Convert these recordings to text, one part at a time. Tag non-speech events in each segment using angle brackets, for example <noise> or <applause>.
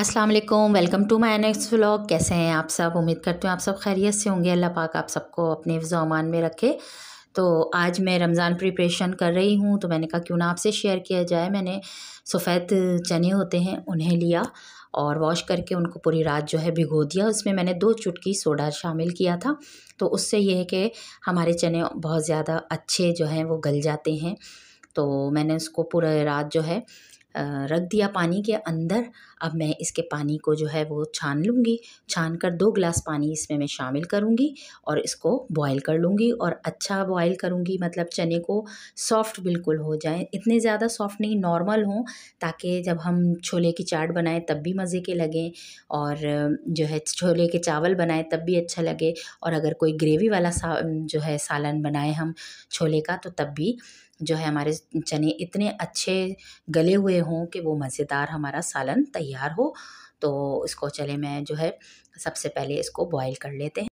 अस्सलाम वालेकुम welcome to my next vlog कैसे हैं आप सब उम्मीद करती हूँ आप सब खैरियत से होंगे अल्लाह पाक आप सबको अपने जमान में रखे तो आज मैं रमज़ान प्रिपरेशन कर रही हूँ तो मैंने कहा क्यों ना आपसे शेयर किया जाए मैंने सफ़ेद चने होते हैं उन्हें लिया और वॉश करके उनको पूरी रात जो है भिगो दिया उसमें मैंने दो चुटकी सोडा शामिल किया था तो उससे यह है कि हमारे चने बहुत ज़्यादा अच्छे जो हैं वो गल जाते हैं तो मैंने उसको पूरा रात जो है रख दिया पानी के अंदर अब मैं इसके पानी को जो है वो छान लूँगी छान कर दो गिलास पानी इसमें मैं शामिल करूँगी और इसको बॉयल कर लूँगी और अच्छा बॉयल करूँगी मतलब चने को सॉफ़्ट बिल्कुल हो जाए इतने ज़्यादा सॉफ़्ट नहीं नॉर्मल हों ताकि जब हम छोले की चाट बनाएं तब भी मज़े के लगें और जो है छोले के चावल बनाएं तब भी अच्छा लगे और अगर कोई ग्रेवी वाला सा जो है सालन बनाएं हम छोले का तो तब भी जो है हमारे चने इतने अच्छे गले हुए हों कि वो मज़ेदार हमारा सालन तैयार तैयार हो तो इसको चले मैं जो है सबसे पहले इसको बॉईल कर लेते हैं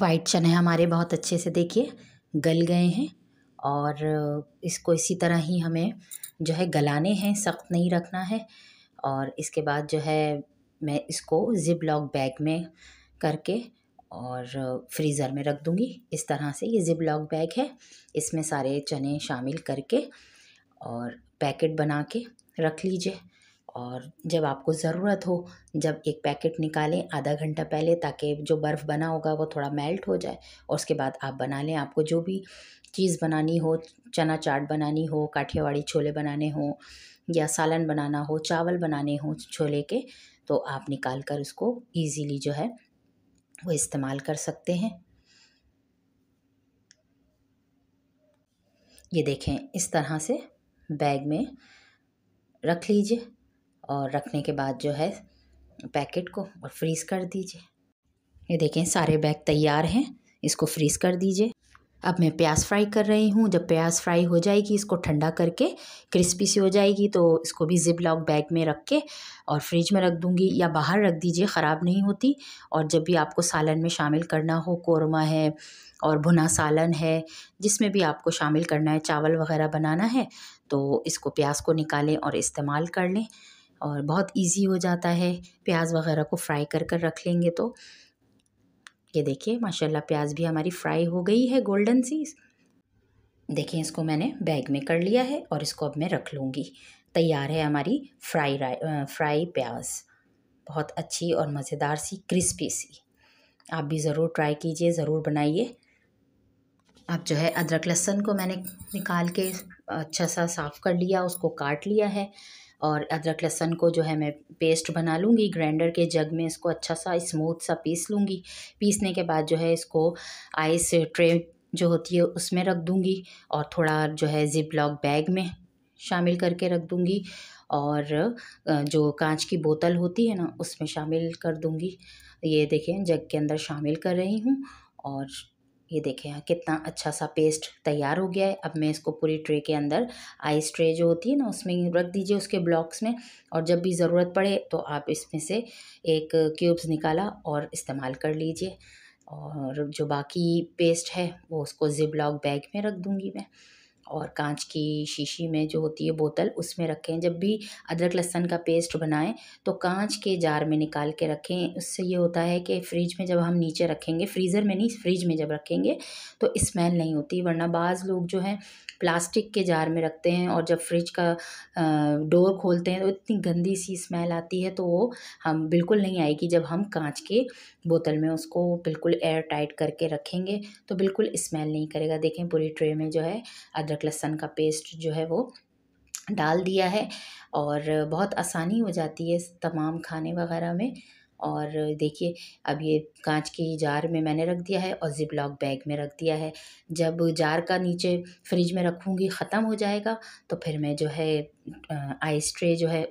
वाइट चने हमारे बहुत अच्छे से देखिए गल गए हैं और इसको इसी तरह ही हमें जो है गलाने हैं सख्त नहीं रखना है और इसके बाद जो है मैं इसको जिप लॉक बैग में करके और फ्रीज़र में रख दूँगी इस तरह से ये जिप लॉक बैग है इसमें सारे चने शामिल करके और पैकेट बना के रख लीजिए और जब आपको ज़रूरत हो जब एक पैकेट निकालें आधा घंटा पहले ताकि जो बर्फ़ बना होगा वो थोड़ा मेल्ट हो जाए और उसके बाद आप बना लें आपको जो भी चीज़ बनानी हो चना चाट बनानी हो काठियावाड़ी छोले बनाने हो या सालन बनाना हो चावल बनाने हो छोले के तो आप निकाल कर उसको ईज़िली जो है वो इस्तेमाल कर सकते हैं ये देखें इस तरह से बैग में रख लीजिए और रखने के बाद जो है पैकेट को और फ्रीज़ कर दीजिए ये देखें सारे बैग तैयार हैं इसको फ्रीज़ कर दीजिए अब मैं प्याज फ्राई कर रही हूँ जब प्याज फ्राई हो जाएगी इसको ठंडा करके क्रिस्पी सी हो जाएगी तो इसको भी जिप लॉक बैग में रख के और फ्रिज में रख दूँगी या बाहर रख दीजिए ख़राब नहीं होती और जब भी आपको सालन में शामिल करना हो कोरमा है और भुना सालन है जिसमें भी आपको शामिल करना है चावल वगैरह बनाना है तो इसको प्याज को निकालें और इस्तेमाल कर लें और बहुत ईज़ी हो जाता है प्याज वगैरह को फ्राई कर कर रख लेंगे तो ये देखिए माशाल्लाह प्याज भी हमारी फ्राई हो गई है गोल्डन सी देखिए इसको मैंने बैग में कर लिया है और इसको अब मैं रख लूँगी तैयार है हमारी फ्राई फ्राई प्याज बहुत अच्छी और मज़ेदार सी क्रिस्पी सी आप भी ज़रूर ट्राई कीजिए ज़रूर बनाइए अब जो है अदरक लहसन को मैंने निकाल के अच्छा सा साफ़ कर लिया उसको काट लिया है और अदरक लहसन को जो है मैं पेस्ट बना लूँगी ग्राइंडर के जग में इसको अच्छा सा स्मूथ सा पीस लूँगी पीसने के बाद जो है इसको आइस ट्रे जो होती है उसमें रख दूँगी और थोड़ा जो है जिप लॉक बैग में शामिल करके रख दूँगी और जो कांच की बोतल होती है ना उसमें शामिल कर दूँगी ये देखें जग के अंदर शामिल कर रही हूँ और ये देखें यहाँ कितना अच्छा सा पेस्ट तैयार हो गया है अब मैं इसको पूरी ट्रे के अंदर आइस ट्रे जो होती है ना उसमें रख दीजिए उसके ब्लॉक्स में और जब भी ज़रूरत पड़े तो आप इसमें से एक क्यूब्स निकाला और इस्तेमाल कर लीजिए और जो बाकी पेस्ट है वो उसको जिप लॉक बैग में रख दूँगी मैं और कांच की शीशी में जो होती है बोतल उसमें रखें जब भी अदरक लहसन का पेस्ट बनाएं तो कांच के जार में निकाल के रखें उससे ये होता है कि फ्रिज में जब हम नीचे रखेंगे फ्रीज़र में नहीं फ्रिज में जब रखेंगे तो स्मेल नहीं होती वरना बाज़ लोग जो हैं प्लास्टिक के जार में रखते हैं और जब फ्रिज का डोर खोलते हैं तो इतनी गंदी सी स्मेल आती है तो वो हम बिल्कुल नहीं आएगी जब हम कांच के बोतल में उसको बिल्कुल एयर टाइट करके रखेंगे तो बिल्कुल स्मेल नहीं करेगा देखें पूरी ट्रे में जो है अदरक अदरक लहसन का पेस्ट जो है वो डाल दिया है और बहुत आसानी हो जाती है तमाम खाने वगैरह में और देखिए अब ये कांच की जार में मैंने रख दिया है और ज़िप लॉक बैग में रख दिया है जब जार का नीचे फ्रिज में रखूँगी ख़त्म हो जाएगा तो फिर मैं जो है आइस ट्रे जो है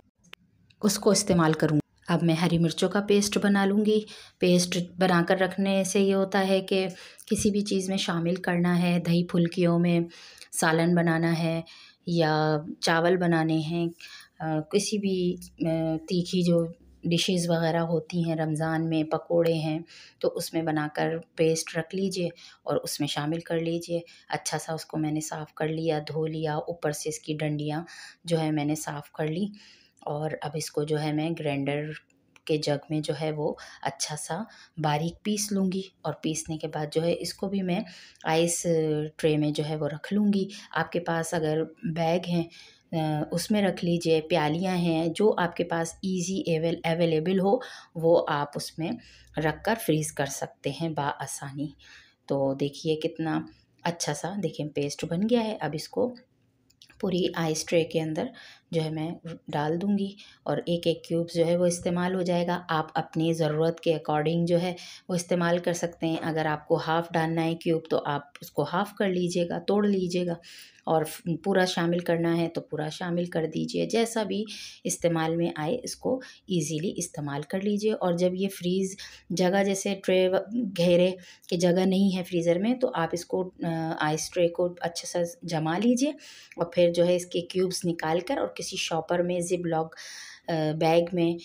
उसको इस्तेमाल करूँगी अब मैं हरी मिर्चों का पेस्ट बना लूँगी पेस्ट बना कर रखने से ये होता है कि किसी भी चीज़ में शामिल करना है दही फुल्कियों में सालन बनाना है या चावल बनाने हैं किसी भी तीखी जो डिशेस वगैरह होती हैं रमज़ान में पकोड़े हैं तो उसमें बनाकर पेस्ट रख लीजिए और उसमें शामिल कर लीजिए अच्छा सा उसको मैंने साफ़ कर लिया धो लिया ऊपर से इसकी डंडियाँ जो है मैंने साफ़ कर ली और अब इसको जो है मैं ग्राइंडर के जग में जो है वो अच्छा सा बारीक पीस लूँगी और पीसने के बाद जो है इसको भी मैं आइस ट्रे में जो है वो रख लूँगी आपके पास अगर बैग हैं उसमें रख लीजिए प्यालियाँ हैं जो आपके पास इजी एवेल अवेलेबल हो वो आप उसमें रख कर फ्रीज़ कर सकते हैं बा आसानी तो देखिए कितना अच्छा सा देखिए पेस्ट बन गया है अब इसको पूरी आइस ट्रे के अंदर जो है मैं डाल दूँगी और एक एक क्यूब्स जो है वो इस्तेमाल हो जाएगा आप अपनी ज़रूरत के अकॉर्डिंग जो है वो इस्तेमाल कर सकते हैं अगर आपको हाफ़ डालना है क्यूब तो आप उसको हाफ़ कर लीजिएगा तोड़ लीजिएगा और पूरा शामिल करना है तो पूरा शामिल कर दीजिए जैसा भी इस्तेमाल में आए इसको ईजीली इस्तेमाल कर लीजिए और जब ये फ्रीज़ जगह जैसे ट्रे घेरे की जगह नहीं है फ्रीज़र में तो आप इसको आइस ट्रे को अच्छे से जमा लीजिए और फिर जो है इसके क्यूब्स निकाल कर और किसी शॉपर में जिप लॉक बैग में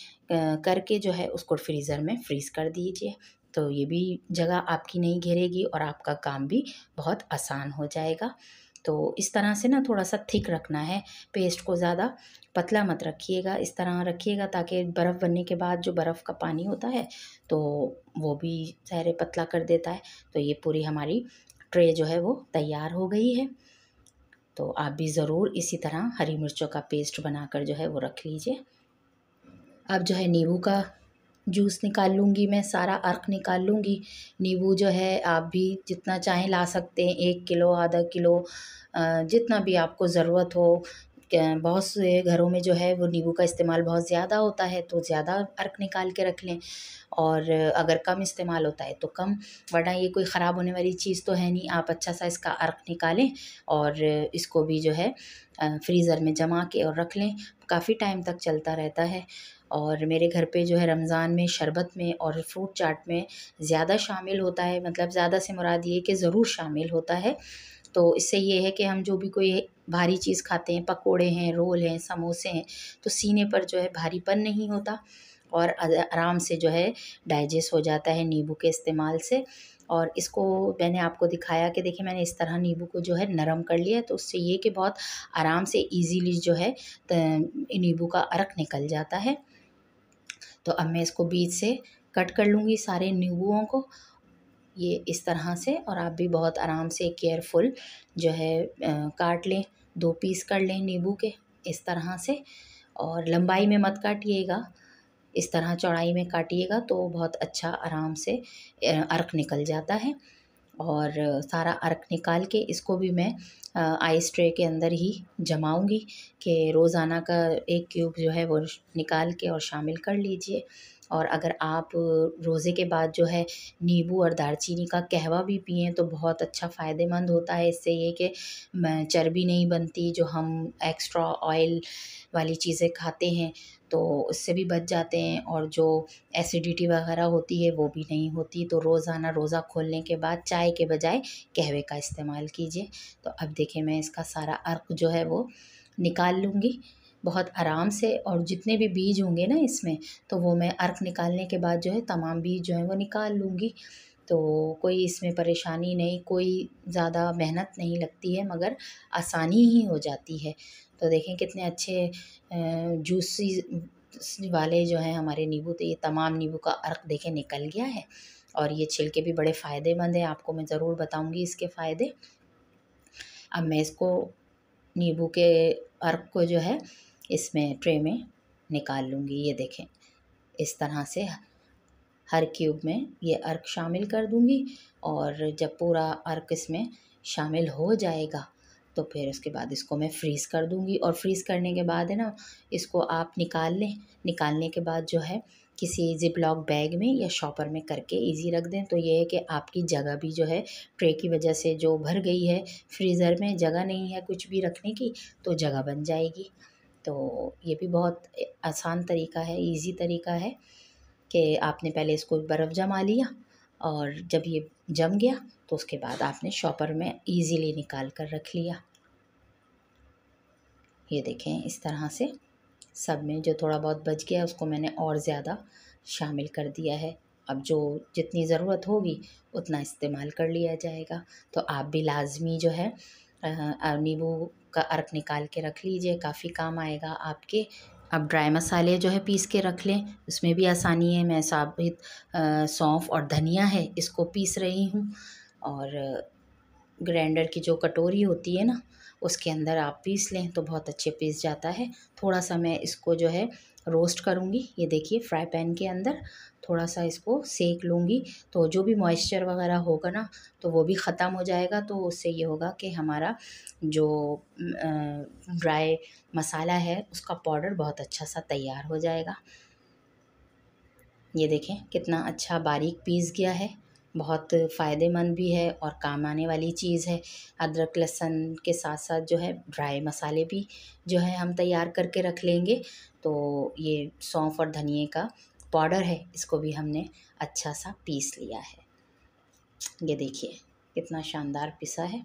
करके जो है उसको फ्रीज़र में फ्रीज़ कर दीजिए तो ये भी जगह आपकी नहीं घेरेगी और आपका काम भी बहुत आसान हो जाएगा तो इस तरह से ना थोड़ा सा थिक रखना है पेस्ट को ज़्यादा पतला मत रखिएगा इस तरह रखिएगा ताकि बर्फ़ बनने के बाद जो बर्फ़ का पानी होता है तो वो भी सहरे पतला कर देता है तो ये पूरी हमारी ट्रे जो है वो तैयार हो गई है तो आप भी ज़रूर इसी तरह हरी मिर्चों का पेस्ट बनाकर जो है वो रख लीजिए अब जो है नींबू का जूस निकाल लूँगी मैं सारा अर्क निकाल लूँगी नींबू जो है आप भी जितना चाहें ला सकते हैं एक किलो आधा किलो जितना भी आपको ज़रूरत हो बहुत से घरों में जो है वो नींबू का इस्तेमाल बहुत ज़्यादा होता है तो ज़्यादा अर्क निकाल के रख लें और अगर कम इस्तेमाल होता है तो कम वरना ये कोई ख़राब होने वाली चीज़ तो है नहीं आप अच्छा सा इसका अर्क निकालें और इसको भी जो है फ्रीज़र में जमा के और रख लें काफ़ी टाइम तक चलता रहता है और मेरे घर पे जो है रमज़ान में शरबत में और फ्रूट चाट में ज़्यादा शामिल होता है मतलब ज़्यादा से मुराद ये कि ज़रूर शामिल होता है तो इससे ये है कि हम जो भी कोई भारी चीज़ खाते हैं पकोड़े हैं रोल हैं समोसे हैं तो सीने पर जो है भारीपन नहीं होता और आराम से जो है डाइजेस्ट हो जाता है नींबू के इस्तेमाल से और इसको मैंने आपको दिखाया कि देखिए मैंने इस तरह नींबू को जो है नरम कर लिया तो उससे ये कि बहुत आराम से इजीली जो है नींबू का अर्क निकल जाता है तो अब मैं इसको बीच से कट कर लूँगी सारे नींबुओं को ये इस तरह से और आप भी बहुत आराम से केयरफुल जो है काट लें दो पीस कर लें नींबू के इस तरह से और लंबाई में मत काटिएगा इस तरह चौड़ाई में काटिएगा तो बहुत अच्छा आराम से अर्क निकल जाता है और सारा अर्क निकाल के इसको भी मैं आइस ट्रे के अंदर ही जमाऊंगी कि रोज़ाना का एक क्यूब जो है वो निकाल के और शामिल कर लीजिए और अगर आप रोज़े के बाद जो है नींबू और दालचीनी का कहवा भी पिएँ तो बहुत अच्छा फ़ायदेमंद होता है इससे ये कि चर्बी नहीं बनती जो हम एक्स्ट्रा ऑयल वाली चीज़ें खाते हैं तो उससे भी बच जाते हैं और जो एसिडिटी वगैरह होती है वो भी नहीं होती तो रोज़ाना रोज़ा खोलने के बाद चाय के बजाय कहवे का इस्तेमाल कीजिए तो अब देखिए मैं इसका सारा अर्क जो है वो निकाल लूँगी बहुत आराम से और जितने भी बीज होंगे ना इसमें तो वो मैं अर्क निकालने के बाद जो है तमाम बीज जो हैं वो निकाल लूँगी तो कोई इसमें परेशानी नहीं कोई ज़्यादा मेहनत नहीं लगती है मगर आसानी ही हो जाती है तो देखें कितने अच्छे जूसी वाले जो हैं हमारे नींबू तो ये तमाम नींबू का अर्क देखें निकल गया है और ये छिलके भी बड़े फ़ायदेमंद हैं आपको मैं ज़रूर बताऊँगी इसके फ़ायदे अब मैं इसको नींबू के अर्क को जो है इसमें ट्रे में निकाल लूँगी ये देखें इस तरह से हर क्यूब में ये अर्क शामिल कर दूँगी और जब पूरा अर्क इसमें शामिल हो जाएगा तो फिर उसके बाद इसको मैं फ्रीज़ कर दूँगी और फ्रीज़ करने के बाद है ना इसको आप निकाल लें निकालने के बाद जो है किसी जिप लॉक बैग में या शॉपर में करके इजी रख दें तो ये है कि आपकी जगह भी जो है ट्रे की वजह से जो भर गई है फ्रीज़र में जगह नहीं है कुछ भी रखने की तो जगह बन जाएगी तो ये भी बहुत आसान तरीका है ईज़ी तरीका है कि आपने पहले इसको बर्फ़ जमा लिया और जब ये जम गया तो उसके बाद आपने शॉपर में ईज़िली निकाल कर रख लिया ये देखें इस तरह से सब में जो थोड़ा बहुत बच गया उसको मैंने और ज़्यादा शामिल कर दिया है अब जो जितनी ज़रूरत होगी उतना इस्तेमाल कर लिया जाएगा तो आप भी लाजमी जो है नींबू का अर्क निकाल के रख लीजिए काफ़ी काम आएगा आपके अब ड्राई मसाले जो है पीस के रख लें उसमें भी आसानी है मैं साबित सौंफ और धनिया है इसको पीस रही हूँ और ग्राइंडर की जो कटोरी होती है ना उसके अंदर आप पीस लें तो बहुत अच्छे पीस जाता है थोड़ा सा मैं इसको जो है रोस्ट करूँगी ये देखिए फ्राई पैन के अंदर थोड़ा सा इसको सेक लूँगी तो जो भी मॉइस्चर वगैरह होगा ना तो वो भी ख़त्म हो जाएगा तो उससे ये होगा कि हमारा जो ड्राई मसाला है उसका पाउडर बहुत अच्छा सा तैयार हो जाएगा ये देखें कितना अच्छा बारीक पीस गया है बहुत फ़ायदेमंद भी है और काम आने वाली चीज़ है अदरक लहसुन के साथ साथ जो है ड्राई मसाले भी जो है हम तैयार करके रख लेंगे तो ये सौंफ और धनिए का पाउडर है इसको भी हमने अच्छा सा पीस लिया है ये देखिए कितना शानदार पिसा है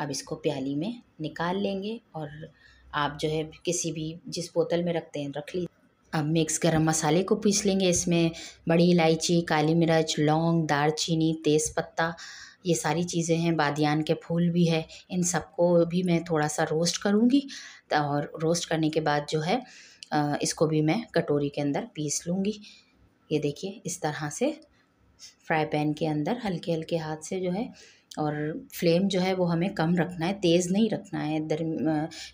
अब इसको प्याली में निकाल लेंगे और आप जो है किसी भी जिस बोतल में रखते हैं रख लीजिए अब मिक्स गरम मसाले को पीस लेंगे इसमें बड़ी इलायची काली मिर्च लौंग दालचीनी तेज़पत्ता ये सारी चीज़ें हैं बादियान के फूल भी है इन सबको भी मैं थोड़ा सा रोस्ट करूँगी और रोस्ट करने के बाद जो है इसको भी मैं कटोरी के अंदर पीस लूँगी ये देखिए इस तरह से फ्राई पैन के अंदर हल्के हल्के हाथ से जो है और फ्लेम जो है वो हमें कम रखना है तेज़ नहीं रखना है दर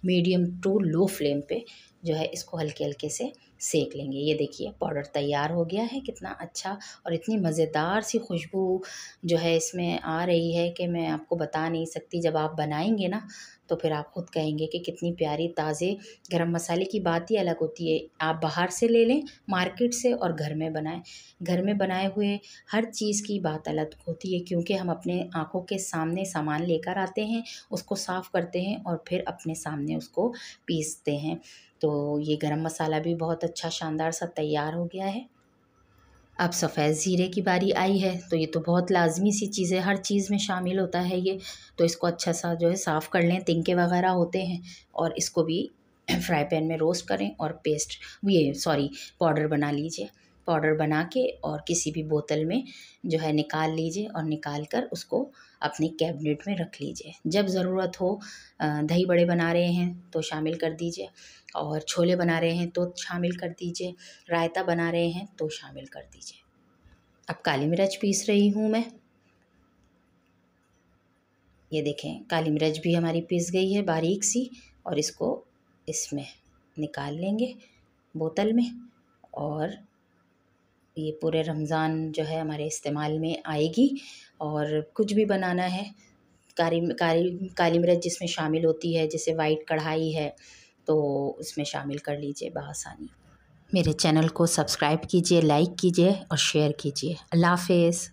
मीडियम टू लो फ्लेम पे जो है इसको हल्के हल्के से सेक लेंगे ये देखिए पाउडर तैयार हो गया है कितना अच्छा और इतनी मज़ेदार सी खुशबू जो है इसमें आ रही है कि मैं आपको बता नहीं सकती जब आप बनाएंगे ना तो फिर आप ख़ुद कहेंगे कि कितनी प्यारी ताज़े गरम मसाले की बात ही अलग होती है आप बाहर से ले लें मार्केट से और घर में बनाएं घर में बनाए हुए हर चीज़ की बात अलग होती है क्योंकि हम अपने आँखों के सामने सामान लेकर आते हैं उसको साफ़ करते हैं और फिर अपने सामने उसको पीसते हैं तो ये गरम मसाला भी बहुत अच्छा शानदार सा तैयार हो गया है अब सफ़ेद ज़ीरे की बारी आई है तो ये तो बहुत लाजमी सी चीज़ है हर चीज़ में शामिल होता है ये तो इसको अच्छा सा जो है साफ़ कर लें तिनके वगैरह होते हैं और इसको भी <clears throat> फ्राई पैन में रोस्ट करें और पेस्ट ये सॉरी पाउडर बना लीजिए पाउडर बना के और किसी भी बोतल में जो है निकाल लीजिए और निकाल कर उसको अपने कैबिनेट में रख लीजिए जब ज़रूरत हो दही बड़े बना रहे हैं तो शामिल कर दीजिए और छोले बना रहे हैं तो शामिल कर दीजिए रायता बना रहे हैं तो शामिल कर दीजिए अब काली मिर्च पीस रही हूँ मैं ये देखें काली मिर्च भी हमारी पीस गई है बारीक सी और इसको इसमें निकाल लेंगे बोतल में और ये पूरे रमज़ान जो है हमारे इस्तेमाल में आएगी और कुछ भी बनाना है काली काली काली मिर्च जिसमें शामिल होती है जैसे वाइट कढ़ाई है तो उसमें शामिल कर लीजिए बसानी मेरे चैनल को सब्सक्राइब कीजिए लाइक कीजिए और शेयर कीजिए अल्लाह हाफिज़